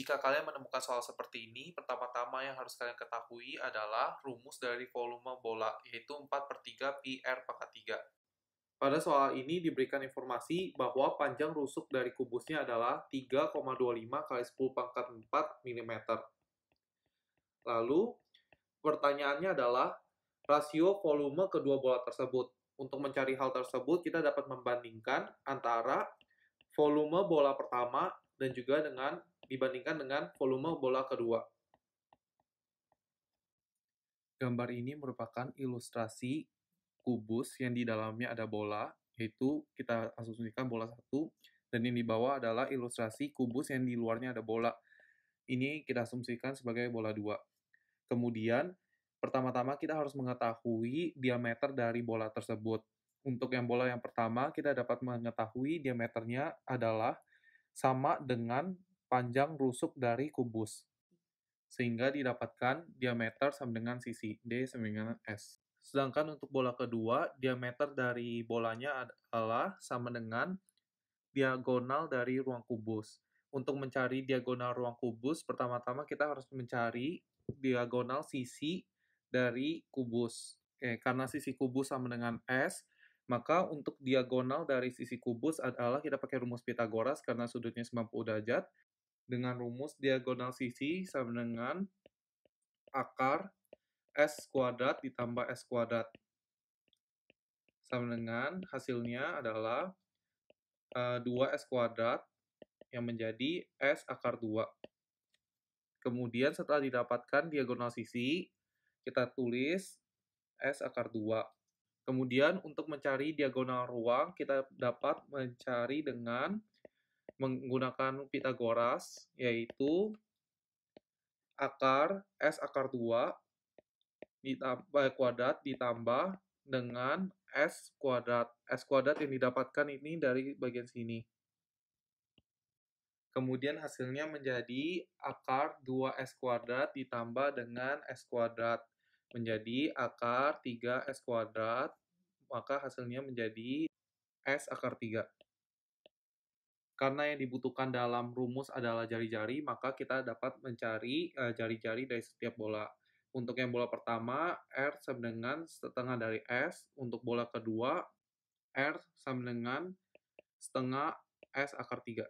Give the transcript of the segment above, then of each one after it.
Jika kalian menemukan soal seperti ini, pertama-tama yang harus kalian ketahui adalah rumus dari volume bola, yaitu 4 per 3 PR pangkat 3. Pada soal ini diberikan informasi bahwa panjang rusuk dari kubusnya adalah 3,25 kali 10 pangkat 4 mm. Lalu, pertanyaannya adalah rasio volume kedua bola tersebut. Untuk mencari hal tersebut, kita dapat membandingkan antara volume bola pertama dan juga dengan dibandingkan dengan volume bola kedua. Gambar ini merupakan ilustrasi kubus yang di dalamnya ada bola, yaitu kita asumsikan bola satu, dan yang di bawah adalah ilustrasi kubus yang di luarnya ada bola. Ini kita asumsikan sebagai bola dua. Kemudian, pertama-tama kita harus mengetahui diameter dari bola tersebut. Untuk yang bola yang pertama, kita dapat mengetahui diameternya adalah sama dengan panjang rusuk dari kubus, sehingga didapatkan diameter sama dengan sisi D sama dengan S. Sedangkan untuk bola kedua, diameter dari bolanya adalah sama dengan diagonal dari ruang kubus. Untuk mencari diagonal ruang kubus, pertama-tama kita harus mencari diagonal sisi dari kubus. Oke, karena sisi kubus sama dengan S, maka untuk diagonal dari sisi kubus adalah kita pakai rumus Pitagoras karena sudutnya 90 derajat dengan rumus diagonal sisi sama dengan akar S kuadrat ditambah S kuadrat. Sama dengan hasilnya adalah uh, eh, 2S kuadrat yang menjadi S akar 2. Kemudian setelah didapatkan diagonal sisi, kita tulis S akar 2 Kemudian untuk mencari diagonal ruang, kita dapat mencari dengan menggunakan Pitagoras, yaitu akar S akar 2 ditambah eh, kuadrat ditambah dengan S kuadrat. S kuadrat yang didapatkan ini dari bagian sini. Kemudian hasilnya menjadi akar 2S kuadrat ditambah dengan S kuadrat menjadi akar 3 S kuadrat, maka hasilnya menjadi S akar 3. Karena yang dibutuhkan dalam rumus adalah jari-jari, maka kita dapat mencari e, jari-jari dari setiap bola. Untuk yang bola pertama, R sama dengan setengah dari S. Untuk bola kedua, R sama dengan setengah S akar 3.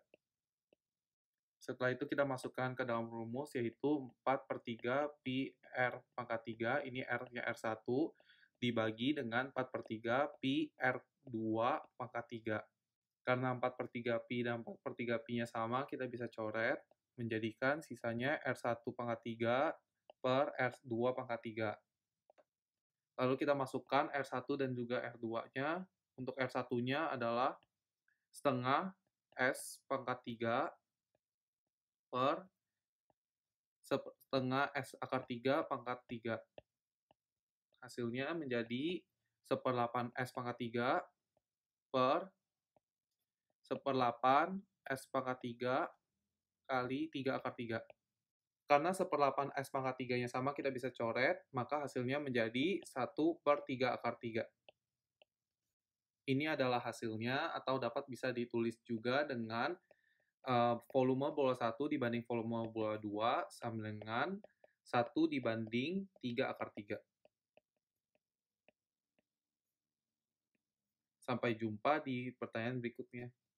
Setelah itu kita masukkan ke dalam rumus yaitu 4 per 3 pi R pangkat 3, ini R-nya R1, dibagi dengan 4 per 3 pi R2 pangkat 3. Karena 4 per 3 pi dan 4 per 3 pi-nya sama, kita bisa coret menjadikan sisanya R1 pangkat 3 per R2 pangkat 3. Lalu kita masukkan R1 dan juga R2-nya. Untuk R1-nya adalah setengah S pangkat 3 per setengah S akar 3 pangkat 3. Hasilnya menjadi 1 per 8 S pangkat 3 per 1 per 8 S pangkat 3 kali 3 akar 3. Karena 1 per 8 S pangkat 3-nya sama, kita bisa coret, maka hasilnya menjadi 1 per 3 akar 3. Ini adalah hasilnya, atau dapat bisa ditulis juga dengan uh, volume bola 1 dibanding volume bola 2 sama dengan 1 dibanding 3 akar 3. Sampai jumpa di pertanyaan berikutnya.